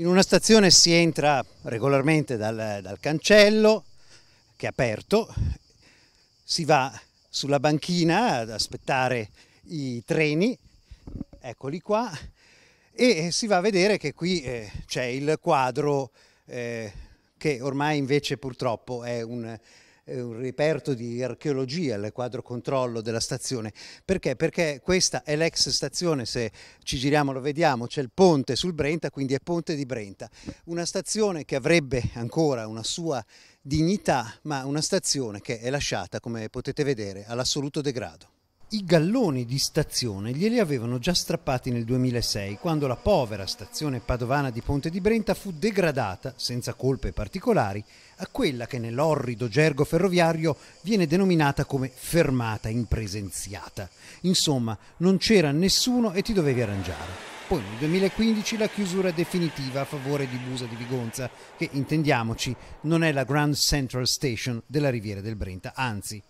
In una stazione si entra regolarmente dal, dal cancello che è aperto, si va sulla banchina ad aspettare i treni, eccoli qua, e si va a vedere che qui eh, c'è il quadro eh, che ormai invece purtroppo è un eh, un reperto di archeologia al quadro controllo della stazione. Perché? Perché questa è l'ex stazione, se ci giriamo lo vediamo, c'è il ponte sul Brenta, quindi è Ponte di Brenta. Una stazione che avrebbe ancora una sua dignità, ma una stazione che è lasciata, come potete vedere, all'assoluto degrado i galloni di stazione glieli avevano già strappati nel 2006, quando la povera stazione padovana di Ponte di Brenta fu degradata, senza colpe particolari, a quella che nell'orrido gergo ferroviario viene denominata come fermata impresenziata. Insomma, non c'era nessuno e ti dovevi arrangiare. Poi nel 2015 la chiusura definitiva a favore di Busa di Vigonza, che intendiamoci non è la Grand Central Station della Riviera del Brenta, anzi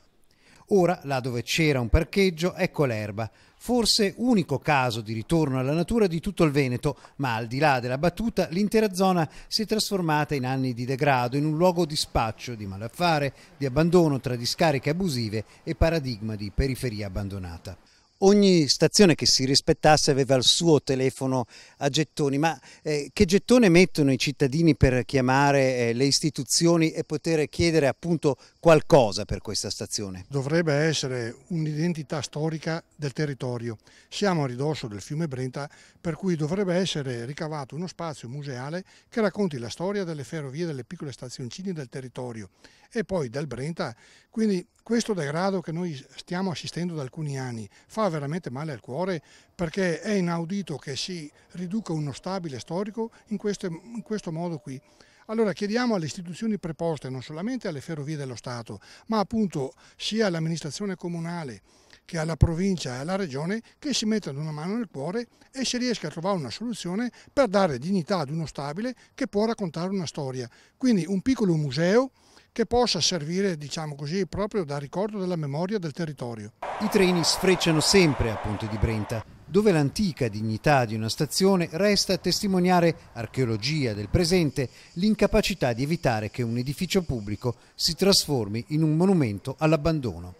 Ora, là dove c'era un parcheggio, ecco l'erba. Forse unico caso di ritorno alla natura di tutto il Veneto, ma al di là della battuta, l'intera zona si è trasformata in anni di degrado, in un luogo di spaccio, di malaffare, di abbandono tra discariche abusive e paradigma di periferia abbandonata ogni stazione che si rispettasse aveva il suo telefono a gettoni, ma eh, che gettone mettono i cittadini per chiamare eh, le istituzioni e poter chiedere appunto qualcosa per questa stazione? Dovrebbe essere un'identità storica del territorio. Siamo a ridosso del fiume Brenta, per cui dovrebbe essere ricavato uno spazio museale che racconti la storia delle ferrovie delle piccole stazioncine del territorio e poi del Brenta quindi questo degrado che noi stiamo assistendo da alcuni anni fa veramente male al cuore perché è inaudito che si riduca uno stabile storico in questo, in questo modo qui. Allora chiediamo alle istituzioni preposte, non solamente alle ferrovie dello Stato, ma appunto sia all'amministrazione comunale che alla provincia e alla regione, che si mettano una mano nel cuore e si riesca a trovare una soluzione per dare dignità ad uno stabile che può raccontare una storia. Quindi un piccolo museo che possa servire diciamo così, proprio da ricordo della memoria del territorio. I treni sfrecciano sempre a Ponte di Brenta, dove l'antica dignità di una stazione resta a testimoniare archeologia del presente, l'incapacità di evitare che un edificio pubblico si trasformi in un monumento all'abbandono.